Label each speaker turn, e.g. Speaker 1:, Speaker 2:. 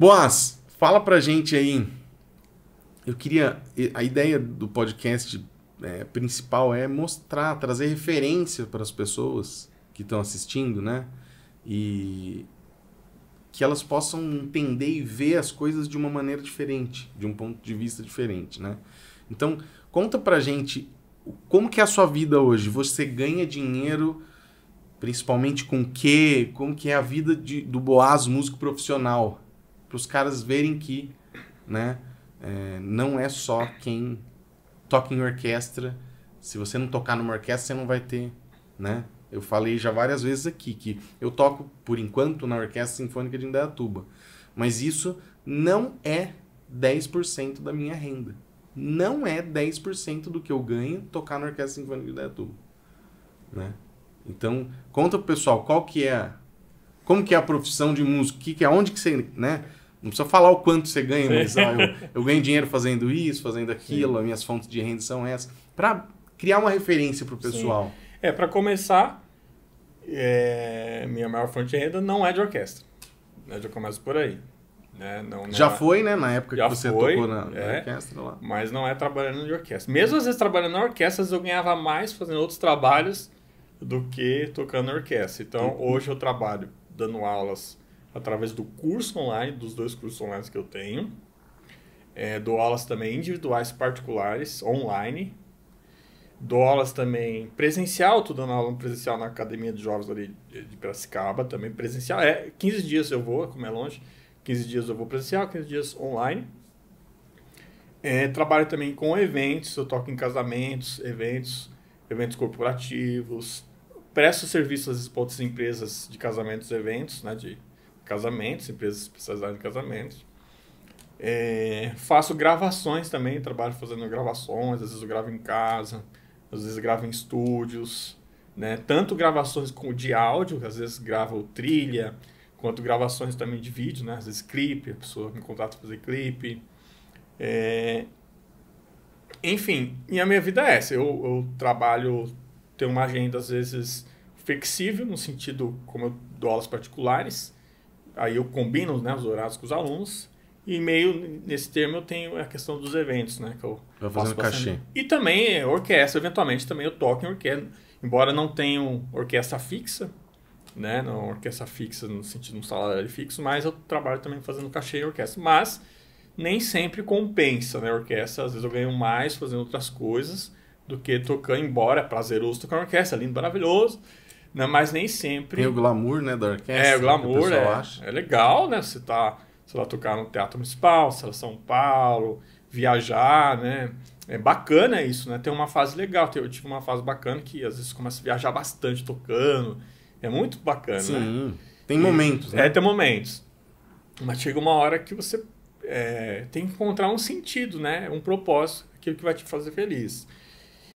Speaker 1: Boas, fala pra gente aí. Eu queria. A ideia do podcast é, principal é mostrar, trazer referência para as pessoas que estão assistindo, né? E que elas possam entender e ver as coisas de uma maneira diferente, de um ponto de vista diferente, né? Então, conta pra gente como que é a sua vida hoje? Você ganha dinheiro principalmente com o quê? Como que é a vida de, do Boaz, músico profissional? para os caras verem que né, é, não é só quem toca em orquestra. Se você não tocar numa orquestra, você não vai ter. Né? Eu falei já várias vezes aqui que eu toco, por enquanto, na Orquestra Sinfônica de Indaiatuba. Mas isso não é 10% da minha renda. Não é 10% do que eu ganho tocar na Orquestra Sinfônica de Indaiatuba. Né? Então, conta pro pessoal qual que é como que é a profissão de músico, que, que é onde que você, né? Não precisa falar o quanto você ganha, mas ah, eu, eu, ganho dinheiro fazendo isso, fazendo aquilo, Sim. as minhas fontes de renda são essas, para criar uma referência para o pessoal.
Speaker 2: Sim. É, para começar, é, minha maior fonte de renda não é de orquestra. Né, já começo por aí. Né? Não, não já é... foi, né? Na época que você foi, tocou na, na é, orquestra lá. Mas não é trabalhando de orquestra. Mesmo às vezes trabalhando na orquestra, eu ganhava mais fazendo outros trabalhos do que tocando na orquestra. Então, uhum. hoje eu trabalho dando aulas através do curso online, dos dois cursos online que eu tenho. É, dou aulas também individuais particulares, online. Dou aulas também presencial, estou dando aula presencial na Academia de Jovens ali de Piracicaba, também presencial. É, 15 dias eu vou, como é longe, 15 dias eu vou presencial, 15 dias online. É, trabalho também com eventos, eu toco em casamentos, eventos, eventos corporativos, presto serviço às outras empresas de casamentos e eventos, né, de casamentos, empresas especializadas em casamentos. É, faço gravações também, trabalho fazendo gravações, às vezes eu gravo em casa, às vezes gravo em estúdios, né? Tanto gravações de áudio, às vezes gravo trilha, quanto gravações também de vídeo, né? Às vezes clipe, a pessoa me contrata para fazer clipe. É... Enfim, e a minha vida é essa. Eu, eu trabalho, tenho uma agenda, às vezes, flexível, no sentido, como eu dou aulas particulares, aí eu combino né, os horários com os alunos. E meio nesse termo eu tenho a questão dos eventos, né? Que eu faço cachê. E também é, orquestra, eventualmente também eu toco em orquestra. Embora não tenha orquestra fixa, né? Não é orquestra fixa no sentido de um salário fixo, mas eu trabalho também fazendo cachê em orquestra. Mas nem sempre compensa, né? Orquestra, às vezes eu ganho mais fazendo outras coisas do que tocando, embora é prazeroso tocar orquestra, lindo, maravilhoso. Não, mas nem sempre. Tem o
Speaker 1: glamour, né, da orquestra. É, o glamour, é, acha.
Speaker 2: é legal, né? Você tá, sei lá, tocar no Teatro Municipal, sei lá, São Paulo, viajar, né? É bacana isso, né? Tem uma fase legal. Eu tive uma fase bacana que às vezes começa a viajar bastante tocando. É muito bacana, né. Sim. Né? Tem momentos, e, né? É, tem momentos. Mas chega uma hora que você é, tem que encontrar um sentido, né? Um propósito, aquilo que vai te fazer feliz.